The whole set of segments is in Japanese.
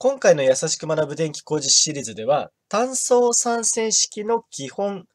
今回の優しく学ぶ電気工事シリーズでは、単相三線式の基本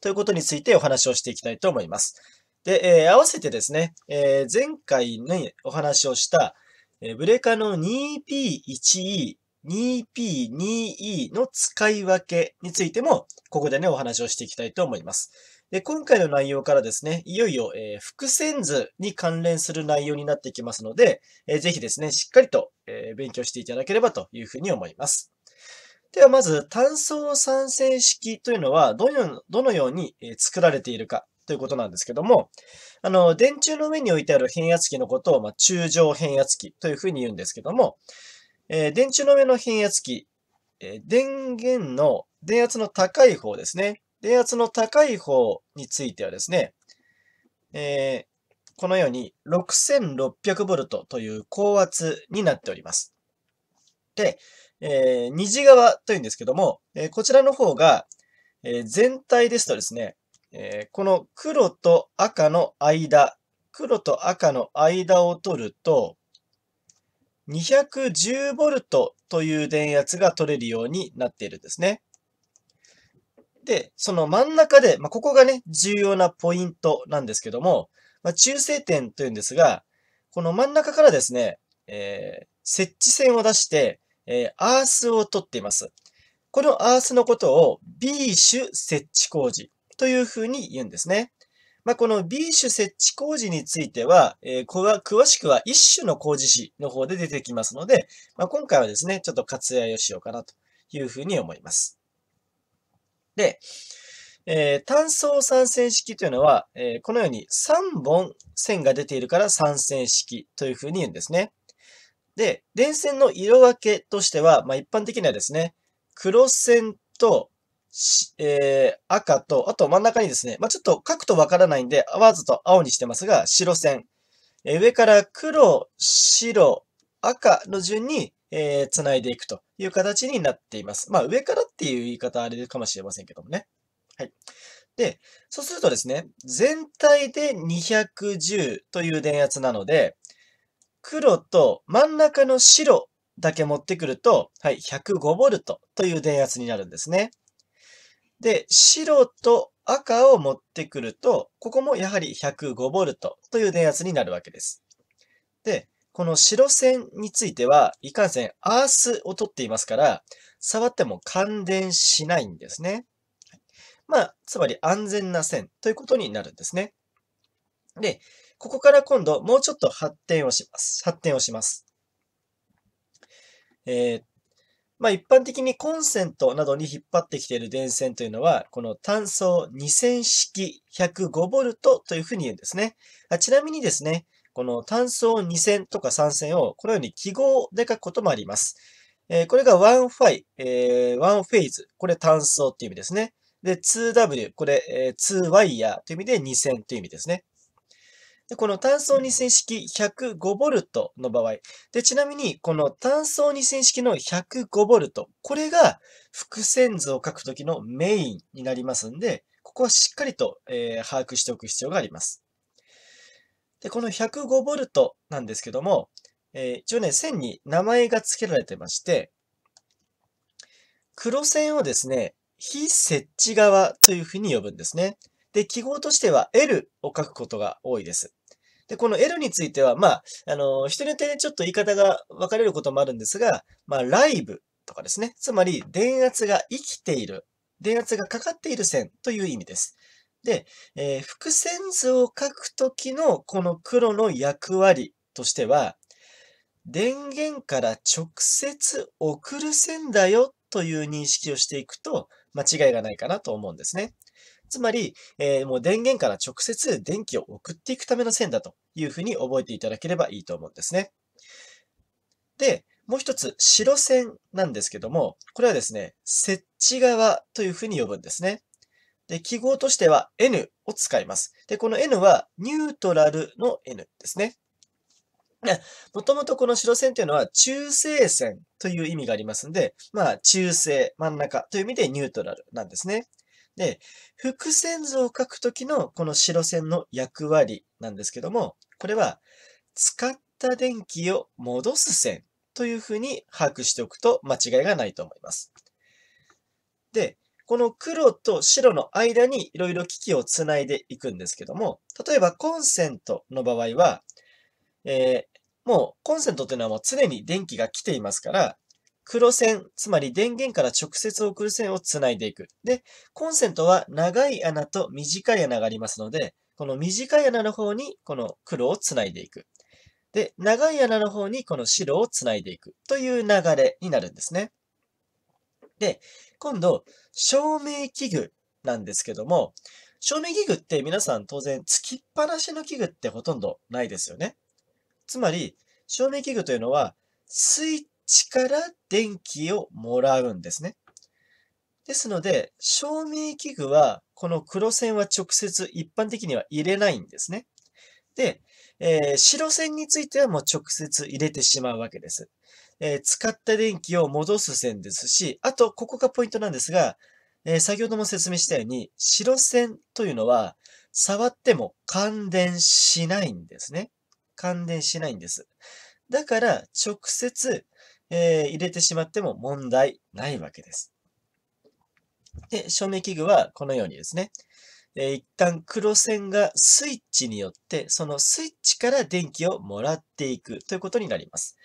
ということについてお話をしていきたいと思います。で、えー、合わせてですね、えー、前回ね。お話をした、えー、ブレーカーの 2P1E、2P2E の使い分けについても、ここでね、お話をしていきたいと思います。で、今回の内容からですね、いよいよ、えー、伏線図に関連する内容になってきますので、えー、ぜひですね、しっかりとえ勉強していただければというふうに思います。ではまず単相酸性式というのはどのように作られているかということなんですけども、あの、電柱の上に置いてある変圧器のことを、まあ、中上変圧器というふうに言うんですけども、えー、電柱の上の変圧器、えー、電源の電圧の高い方ですね。電圧の高い方についてはですね、えー、このように 6600V という高圧になっております。で、えー、虹側というんですけども、えー、こちらの方が、えー、全体ですとですね、えこの黒と赤の間、黒と赤の間を取ると、210V という電圧が取れるようになっているんですね。で、その真ん中で、まあ、ここがね、重要なポイントなんですけども、まあ、中性点というんですが、この真ん中からですね、えー、設置線を出して、えー、アースを取っています。このアースのことを B 種設置工事というふうに言うんですね。まあ、この B 種設置工事については、えー、詳しくは一種の工事士の方で出てきますので、まあ、今回はですね、ちょっと割愛をしようかなというふうに思います。で、えー、単相三線式というのは、えー、このように3本線が出ているから三線式というふうに言うんですね。で、電線の色分けとしては、まあ、一般的にはですね、黒線と、えー、赤と、あと真ん中にですね、まあ、ちょっと書くとわからないんで、合わずと青にしてますが、白線。えー、上から黒、白、赤の順に、えー、繋いでいくという形になっています。まあ、上からっていう言い方あれかもしれませんけどもね。はい。で、そうするとですね、全体で210という電圧なので、黒と真ん中の白だけ持ってくると、はい、105V という電圧になるんですね。で、白と赤を持ってくると、ここもやはり 105V という電圧になるわけです。で、この白線については、いかんせんアースを取っていますから、触っても感電しないんですね。まあ、つまり安全な線ということになるんですね。で、ここから今度、もうちょっと発展をします。発展をします。えー、まあ、一般的にコンセントなどに引っ張ってきている電線というのは、この単層2000式 105V というふうに言うんですね。あちなみにですね、この単層2000とか3000をこのように記号で書くこともあります。えー、これがワンファイ、えー、ンフェイズ。これ単層っていう意味ですね。で、2W、これ、えー、2ワイヤーという意味で2000という意味ですね。でこの単層2000式 105V の場合。で、ちなみに、この単層2000式の 105V、これが複線図を書くときのメインになりますんで、ここはしっかりと、えー、把握しておく必要があります。で、この 105V なんですけども、えー、一応ね、線に名前が付けられてまして、黒線をですね、非接地側というふうに呼ぶんですね。で、記号としては L を書くことが多いです。で、この L については、まあ、あの、人によってちょっと言い方が分かれることもあるんですが、まあ、ライブとかですね。つまり、電圧が生きている、電圧がかかっている線という意味です。で、えー、伏線図を書くときのこの黒の役割としては、電源から直接送る線だよという認識をしていくと間違いがないかなと思うんですね。つまり、えー、もう電源から直接電気を送っていくための線だというふうに覚えていただければいいと思うんですね。で、もう一つ、白線なんですけども、これはですね、設置側というふうに呼ぶんですね。で、記号としては N を使います。で、この N はニュートラルの N ですね。もともとこの白線というのは中性線という意味がありますんで、まあ中性、真ん中という意味でニュートラルなんですね。で、複線図を書くときのこの白線の役割なんですけども、これは使った電気を戻す線というふうに把握しておくと間違いがないと思います。で、この黒と白の間にいろいろ機器をつないでいくんですけども、例えばコンセントの場合は、えー、もうコンセントっていうのはもう常に電気が来ていますから、黒線、つまり電源から直接送る線をつないでいく。で、コンセントは長い穴と短い穴がありますので、この短い穴の方にこの黒をつないでいく。で、長い穴の方にこの白をつないでいくという流れになるんですね。で、今度、照明器具なんですけども、照明器具って皆さん当然つきっぱなしの器具ってほとんどないですよね。つまり、照明器具というのは、スイッチから電気をもらうんですね。ですので、照明器具は、この黒線は直接一般的には入れないんですね。で、えー、白線についてはもう直接入れてしまうわけです。えー、使った電気を戻す線ですし、あと、ここがポイントなんですが、えー、先ほども説明したように、白線というのは、触っても感電しないんですね。感電しないんです。だから、直接、えー、入れてしまっても問題ないわけです。で、照明器具はこのようにですね、えー、一旦黒線がスイッチによって、そのスイッチから電気をもらっていくということになります。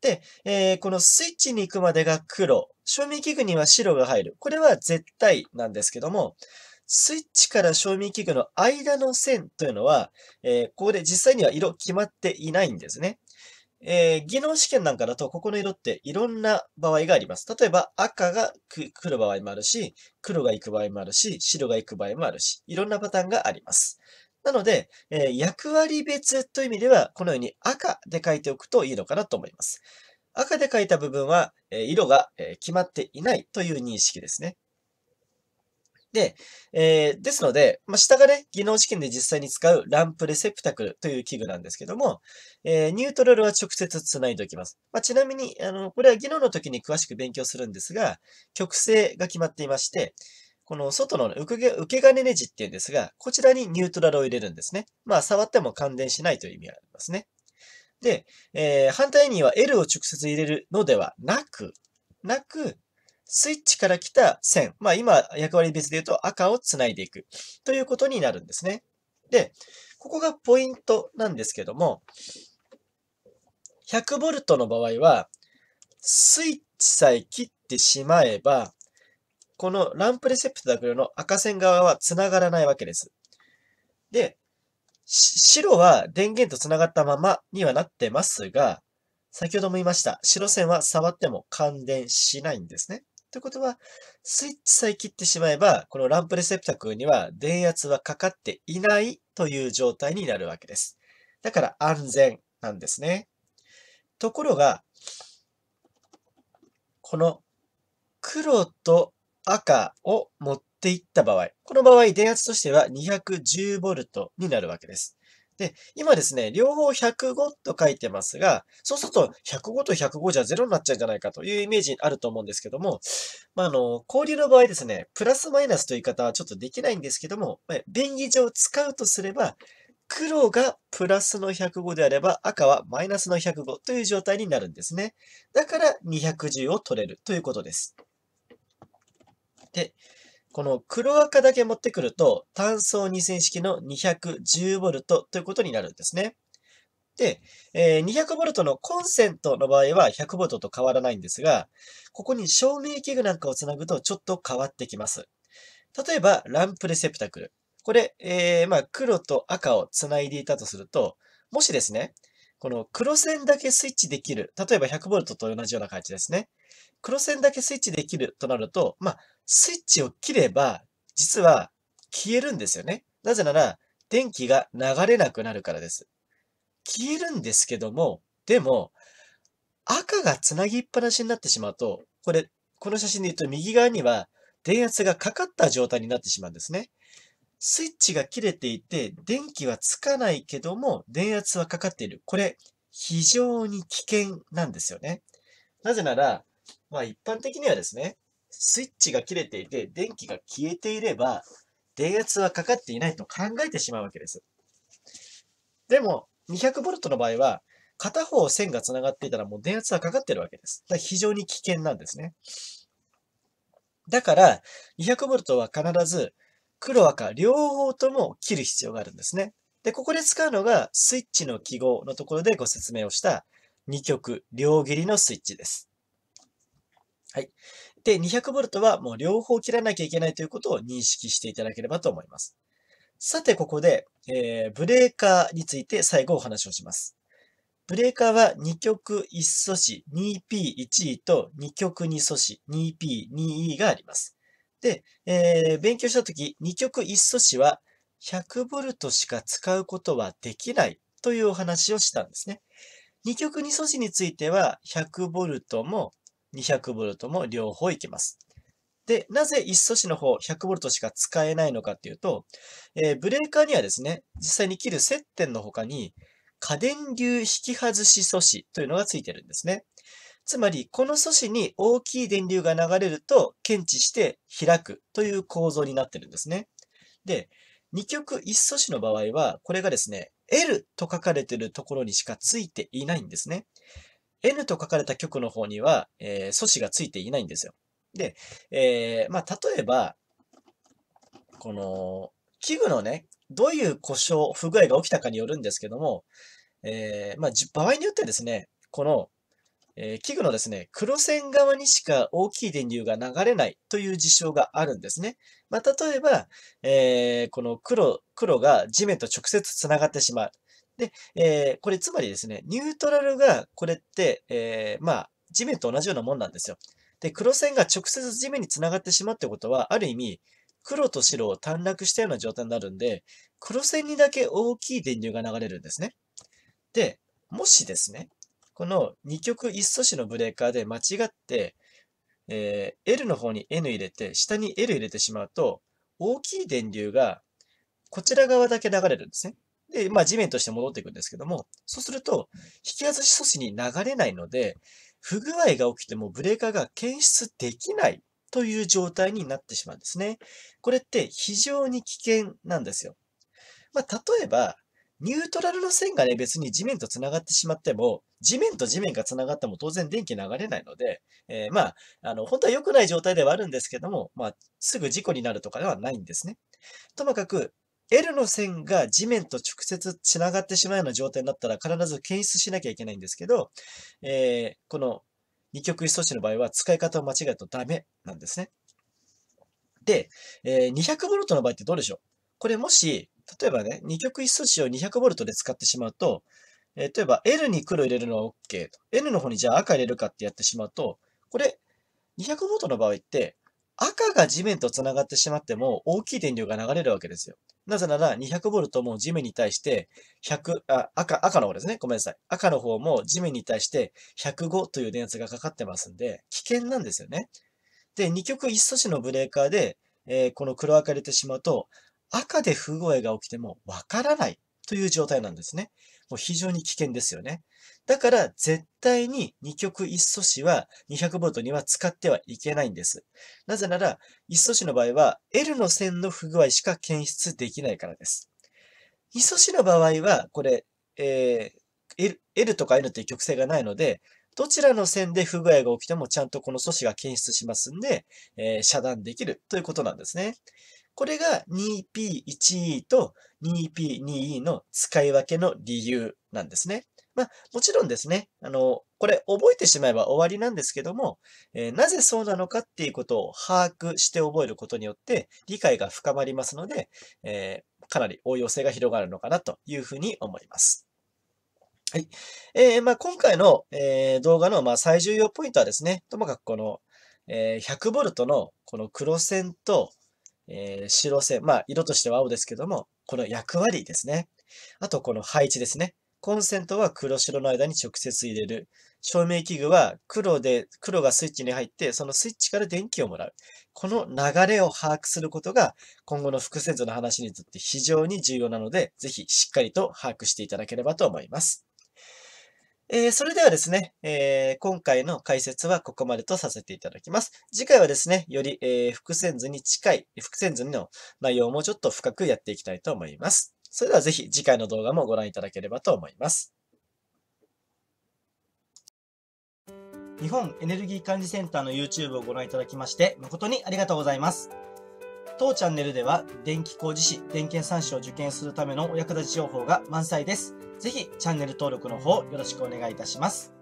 で、えー、このスイッチに行くまでが黒、照明器具には白が入る。これは絶対なんですけども、スイッチから照明器具の間の線というのは、えー、ここで実際には色決まっていないんですね。えー、技能試験なんかだと、ここの色っていろんな場合があります。例えば、赤が来る場合もあるし、黒が行く場合もあるし、白が行く場合もあるし、いろんなパターンがあります。なので、えー、役割別という意味では、このように赤で書いておくといいのかなと思います。赤で書いた部分は、えー、色が、え決まっていないという認識ですね。で、えー、ですので、まあ、下がね、技能試験で実際に使うランプレセプタクルという器具なんですけども、えー、ニュートラルは直接繋いでおきます。まあ、ちなみに、あの、これは技能の時に詳しく勉強するんですが、曲線が決まっていまして、この外の受け受け金ネジっていうんですが、こちらにニュートラルを入れるんですね。まあ、触っても感電しないという意味がありますね。で、えー、反対には L を直接入れるのではなく、なく、スイッチから来た線、まあ今役割別で言うと赤を繋いでいくということになるんですね。で、ここがポイントなんですけども、100V の場合は、スイッチさえ切ってしまえば、このランプレセプタークルの赤線側は繋がらないわけです。で、白は電源と繋がったままにはなってますが、先ほども言いました。白線は触っても感電しないんですね。ってことは、スイッチさえ切ってしまえば、このランプレセプタクには電圧はかかっていないという状態になるわけです。だから安全なんですね。ところが、この黒と赤を持っていった場合、この場合電圧としては 210V になるわけです。で、今ですね、両方105と書いてますが、そうすると105と105じゃ0になっちゃうんじゃないかというイメージあると思うんですけども、まあ、あの、交流の場合ですね、プラスマイナスという言い方はちょっとできないんですけども、便宜上使うとすれば、黒がプラスの105であれば赤はマイナスの105という状態になるんですね。だから210を取れるということです。で、この黒赤だけ持ってくると、単層二線式の 210V ということになるんですね。で、え 200V のコンセントの場合は 100V と変わらないんですが、ここに照明器具なんかをつなぐとちょっと変わってきます。例えば、ランプレセプタクル。これ、えー、まあ、黒と赤をつないでいたとすると、もしですね、この黒線だけスイッチできる、例えば 100V と同じような感じですね。黒線だけスイッチできるとなると、まあ、スイッチを切れば、実は消えるんですよね。なぜなら、電気が流れなくなるからです。消えるんですけども、でも、赤がつなぎっぱなしになってしまうと、これ、この写真で言うと右側には電圧がかかった状態になってしまうんですね。スイッチが切れていて、電気はつかないけども、電圧はかかっている。これ、非常に危険なんですよね。なぜなら、まあ一般的にはですね、スイッチが切れていて、電気が消えていれば、電圧はかかっていないと考えてしまうわけです。でも、200V の場合は、片方線が繋がっていたらもう電圧はかかってるわけです。だから非常に危険なんですね。だから、200V は必ず黒赤両方とも切る必要があるんですね。で、ここで使うのがスイッチの記号のところでご説明をした2極両切りのスイッチです。はい。で、200V はもう両方切らなきゃいけないということを認識していただければと思います。さて、ここで、えー、ブレーカーについて最後お話をします。ブレーカーは2極1素子 2P1E と2極2素子 2P2E があります。で、えー、勉強したとき、2極1素子は 100V しか使うことはできないというお話をしたんですね。2極2素子については 100V も 200V も両方いけます。で、なぜ一素子の方 100V しか使えないのかっていうと、えー、ブレーカーにはですね、実際に切る接点の他に、過電流引き外し素子というのがついてるんですね。つまり、この素子に大きい電流が流れると検知して開くという構造になってるんですね。で、二極一素子の場合は、これがですね、L と書かれているところにしかついていないんですね。N と書かれた局の方には、えー、素子がついていないんですよ。で、えー、まあ、例えば、この、器具のね、どういう故障、不具合が起きたかによるんですけども、えー、まあ、場合によってですね、この、え器具のですね、黒線側にしか大きい電流が流れないという事象があるんですね。まあ、例えば、えこの黒、黒が地面と直接つながってしまう。で、えー、これつまりですね、ニュートラルがこれって、えー、まあ、地面と同じようなもんなんですよ。で、黒線が直接地面につながってしまうってことは、ある意味、黒と白を短絡したような状態になるんで、黒線にだけ大きい電流が流れるんですね。で、もしですね、この2極一素子のブレーカーで間違って、えー、L の方に N 入れて、下に L 入れてしまうと、大きい電流がこちら側だけ流れるんですね。で、まあ、地面として戻っていくんですけども、そうすると、引き外し素子に流れないので、不具合が起きてもブレーカーが検出できないという状態になってしまうんですね。これって非常に危険なんですよ。まあ、例えば、ニュートラルの線がね、別に地面と繋がってしまっても、地面と地面が繋がっても当然電気流れないので、えー、まあ、あの、本当は良くない状態ではあるんですけども、まあ、すぐ事故になるとかではないんですね。ともかく、L の線が地面と直接つながってしまうような状態になったら必ず検出しなきゃいけないんですけど、えー、この二極一素子の場合は使い方を間違えるとダメなんですね。で、えー、200V の場合ってどうでしょうこれもし、例えばね、二極一素子を 200V で使ってしまうと、例えば L に黒入れるのは OK と、N の方にじゃあ赤入れるかってやってしまうと、これ 200V の場合って赤が地面と繋がってしまっても大きい電流が流れるわけですよ。なぜなら 200V も地面に対して100、あ、赤、赤の方ですね。ごめんなさい。赤の方も地面に対して105という電圧がかかってますんで、危険なんですよね。で、2極1素子のブレーカーで、えー、この黒赤入れてしまうと、赤で不具合が起きてもわからないという状態なんですね。もう非常に危険ですよね。だから絶対に2極1素子は 200V には使ってはいけないんです。なぜなら1素子の場合は L の線の不具合しか検出できないからです。2素子の場合はこれ、えー、L, L とか N っていう極性がないのでどちらの線で不具合が起きてもちゃんとこの素子が検出しますんで、えー、遮断できるということなんですね。これが 2P1E と 2P2E の使い分けの理由なんですね。まあ、もちろんですね、あの、これ覚えてしまえば終わりなんですけども、えー、なぜそうなのかっていうことを把握して覚えることによって理解が深まりますので、えー、かなり応用性が広がるのかなというふうに思います。はい。えー、まあ、今回の、え動画の、ま最重要ポイントはですね、ともかくこの、え 100V のこの黒線とえー、白線、まあ、色としては青ですけども、この役割ですね。あと、この配置ですね。コンセントは黒白の間に直接入れる。照明器具は黒で、黒がスイッチに入って、そのスイッチから電気をもらう。この流れを把握することが、今後の副線図の話にとって非常に重要なので、ぜひしっかりと把握していただければと思います。えー、それではですね、えー、今回の解説はここまでとさせていただきます。次回はですね、より、えー、伏線図に近い、伏線図の内容をもうちょっと深くやっていきたいと思います。それではぜひ次回の動画もご覧いただければと思います。日本エネルギー管理センターの YouTube をご覧いただきまして誠にありがとうございます。当チャンネルでは、電気工事士、電検3士を受験するためのお役立ち情報が満載です。ぜひ、チャンネル登録の方、よろしくお願いいたします。